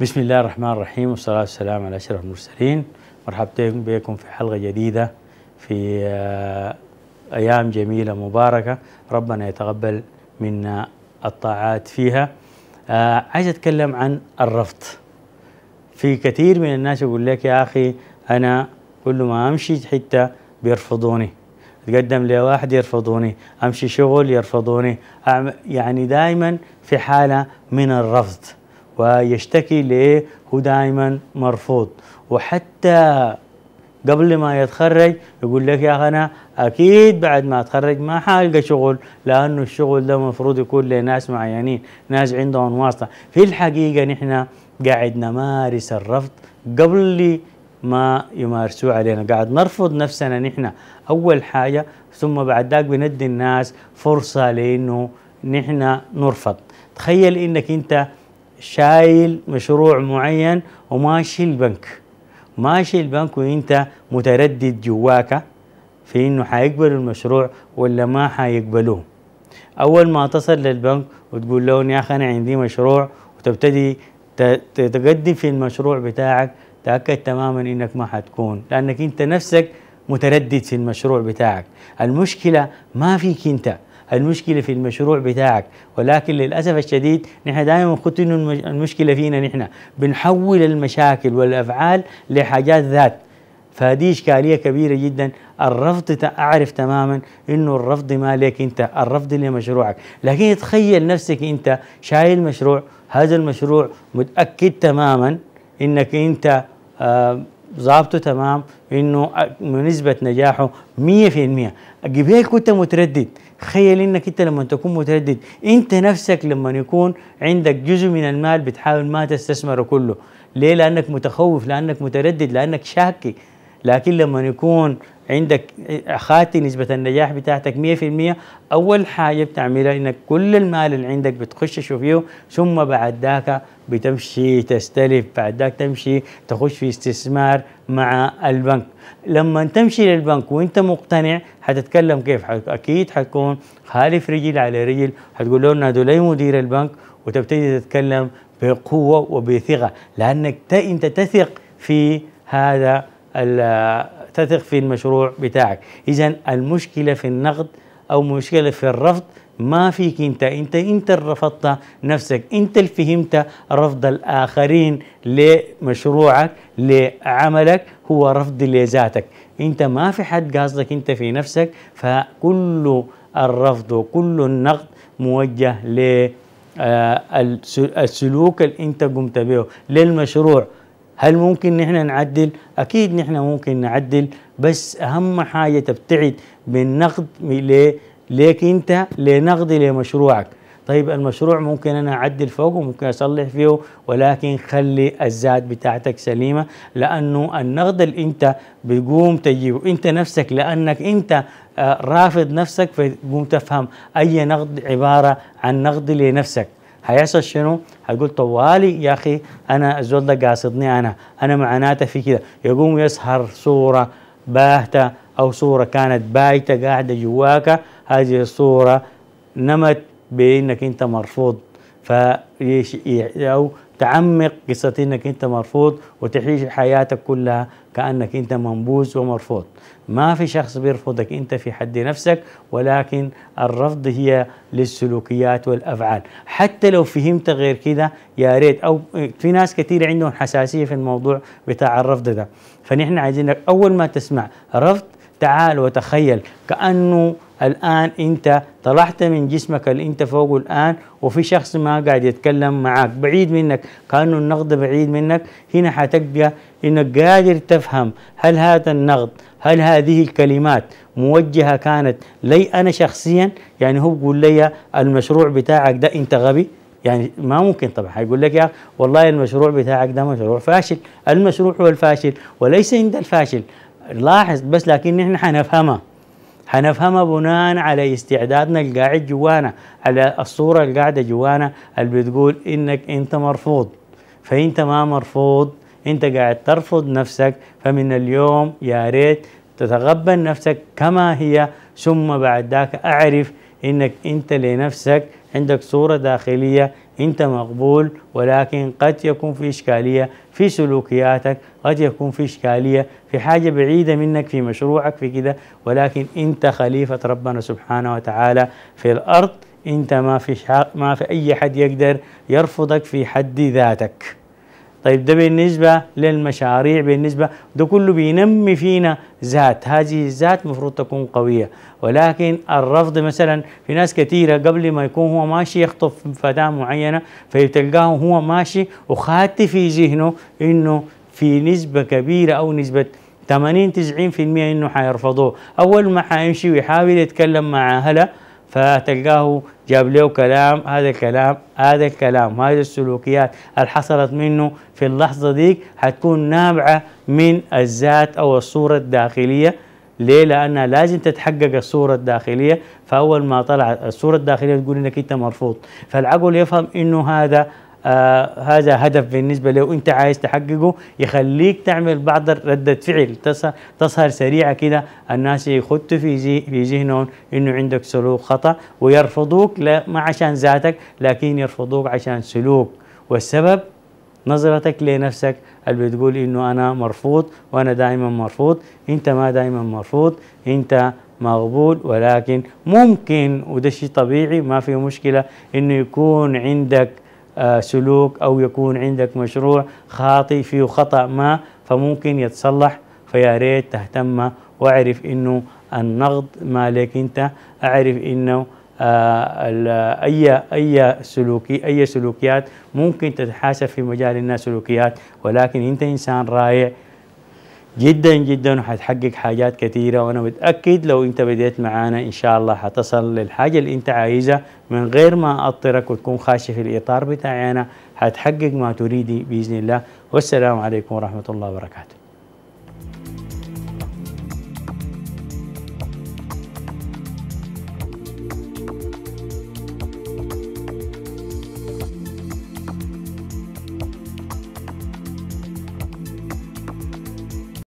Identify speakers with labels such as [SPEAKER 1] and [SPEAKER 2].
[SPEAKER 1] بسم الله الرحمن الرحيم والصلاة والسلام على أشرف المرسلين مرحبتين بكم في حلقة جديدة في أيام جميلة مباركة ربنا يتقبل منا الطاعات فيها عايز أتكلم عن الرفض في كثير من الناس يقول لك يا أخي أنا كل ما أمشي حتة بيرفضوني اتقدم لي واحد يرفضوني امشي شغل يرفضوني يعني دائما في حاله من الرفض ويشتكي ليه هو دائما مرفوض وحتى قبل ما يتخرج يقول لك يا أخي أنا أكيد بعد ما أتخرج ما حالقى شغل لأنه الشغل ده المفروض يكون لناس معينين ناس عندهم واسطة في الحقيقة نحن قاعد نمارس الرفض قبل ما يمارسوه علينا قاعد نرفض نفسنا نحن أول حاجة ثم بعد ذاك بندي الناس فرصة لأنه نحن نرفض تخيل انك انت شايل مشروع معين وماشي البنك ماشي البنك وانت متردد جواك في انه حيقبلوا المشروع ولا ما حيقبلوه اول ما تصل للبنك وتقول لهم يا اخي انا عندي مشروع وتبتدي تقدم في المشروع بتاعك تاكد تماما انك ما حتكون لانك انت نفسك متردد في المشروع بتاعك المشكله ما فيك انت المشكله في المشروع بتاعك ولكن للاسف الشديد نحن دائما بنخط انه المشكله فينا نحن بنحول المشاكل والافعال لحاجات ذات فهذه إشكالية كبيرة جدا الرفض أعرف تماما أنه الرفض ما لك أنت الرفض لمشروعك لكن تخيل نفسك أنت شايل مشروع هذا المشروع متأكد تماما أنك أنت آه ظابطه تمام انه نسبه نجاحه 100% قبل كنت متردد تخيل انك انت لما تكون متردد انت نفسك لما يكون عندك جزء من المال بتحاول ما تستثمره كله ليه لانك متخوف لانك متردد لانك شاكي لكن لما يكون عندك خاتي نسبة النجاح بتاعتك 100% أول حاجة بتعملها إنك كل المال اللي عندك بتخش فيه ثم بعد ذاك بتمشي تستلف بعد ذاك تمشي تخش في استثمار مع البنك لما تمشي للبنك وانت مقتنع حتتكلم كيف حت أكيد حتكون خالف رجل على رجل حتقول له نادوا مدير البنك وتبتدي تتكلم بقوة وبثقة لأنك انت تثق في هذا تثق في المشروع بتاعك اذا المشكله في النقد او مشكله في الرفض ما فيك انت انت انت اللي رفضت نفسك انت اللي فهمت رفض الاخرين لمشروعك لعملك هو رفض لذاتك انت ما في حد قاصدك انت في نفسك فكل الرفض وكل النقد موجه ل آه، السلوك اللي انت قمت به للمشروع هل ممكن نحن نعدل اكيد نحن ممكن نعدل بس اهم حاجه تبتعد من نقد ليك انت لنقد لمشروعك طيب المشروع ممكن انا اعدل فوقه ممكن اصلح فيه ولكن خلي الذات بتاعتك سليمه لانه النقد اللي انت بتقوم تجيبه انت نفسك لانك انت آه، رافض نفسك فتقوم تفهم اي نقد عباره عن نقد لنفسك هيحصل شنو؟ هتقول طوالي يا اخي انا الزول ده قاصدني انا، انا معناته في كده، يقوم يسهر صوره باهته او صوره كانت بايته قاعده جواك، هذه الصوره نمت بانك انت مرفوض ف او تعمق قصة انك انت مرفوض وتعيش حياتك كلها كانك انت منبوذ ومرفوض ما في شخص بيرفضك انت في حد نفسك ولكن الرفض هي للسلوكيات والافعال حتى لو فهمت غير كده يا ريت او في ناس كثير عندهم حساسيه في الموضوع بتاع الرفض ده فنحن عايزينك اول ما تسمع رفض تعال وتخيل كانه الآن أنت طلعت من جسمك اللي أنت فوقه الآن وفي شخص ما قاعد يتكلم معك بعيد منك كأنه النقد بعيد منك هنا حتلقى أنك قادر تفهم هل هذا النقد هل هذه الكلمات موجهة كانت لي أنا شخصيا يعني هو بيقول لي المشروع بتاعك ده أنت غبي يعني ما ممكن طبعا حيقول لك يا والله المشروع بتاعك ده مشروع فاشل المشروع هو الفاشل وليس انت الفاشل لاحظ بس لكن نحن حنفهمها حنفهمها بناء على استعدادنا القاعد جوانا على الصورة القاعدة جوانا اللي بتقول إنك أنت مرفوض فأنت ما مرفوض أنت قاعد ترفض نفسك فمن اليوم يا ريت تتقبل نفسك كما هي ثم بعد ذاك أعرف إنك أنت لنفسك عندك صورة داخلية انت مقبول ولكن قد يكون في اشكاليه في سلوكياتك قد يكون في اشكاليه في حاجه بعيده منك في مشروعك في كده ولكن انت خليفه ربنا سبحانه وتعالى في الارض انت ما في ما في اي حد يقدر يرفضك في حد ذاتك طيب ده بالنسبة للمشاريع بالنسبة ده كله بينمي فينا ذات هذه الذات مفروض تكون قوية ولكن الرفض مثلا في ناس كثيرة قبل ما يكون هو ماشي يخطف فتاة معينة فيتلقاه هو ماشي وخاتي في ذهنه انه في نسبة كبيرة او نسبة 80 90% انه حيرفضوه اول ما حيمشي ويحاول يتكلم مع اهله فتلقاه جاب له كلام هذا الكلام هذا الكلام هذه السلوكيات اللي حصلت منه في اللحظة ديك هتكون نابعة من الذات أو الصورة الداخلية ليه؟ لأنها لازم تتحقق الصورة الداخلية فأول ما طلعت الصورة الداخلية تقول إنك أنت مرفوض فالعقل يفهم إنه هذا آه هذا هدف بالنسبة له أنت عايز تحققه يخليك تعمل بعض ردة فعل تظهر سريعة كده الناس يخطوا في زي في ذهنهم أنه عندك سلوك خطأ ويرفضوك لا ما عشان ذاتك لكن يرفضوك عشان سلوك والسبب نظرتك لنفسك اللي بتقول انه انا مرفوض وانا دائما مرفوض انت ما دائما مرفوض انت مقبول ولكن ممكن وده شيء طبيعي ما في مشكله انه يكون عندك آه، سلوك أو يكون عندك مشروع خاطئ فيه خطأ ما فممكن يتصلح فيا ريت تهتم واعرف إنه النقد مالك أنت أعرف إنه آه، اي اي سلوكي اي سلوكيات ممكن تتحاسب في مجال الناس سلوكيات ولكن انت انسان رائع جدا جدا وحتحقق حاجات كثيرة وأنا متأكد لو أنت بديت معانا إن شاء الله حتصل للحاجة اللي أنت عايزها من غير ما أطرك وتكون خاشي في الإطار بتاعنا حتحقق ما تريدي بإذن الله والسلام عليكم ورحمة الله وبركاته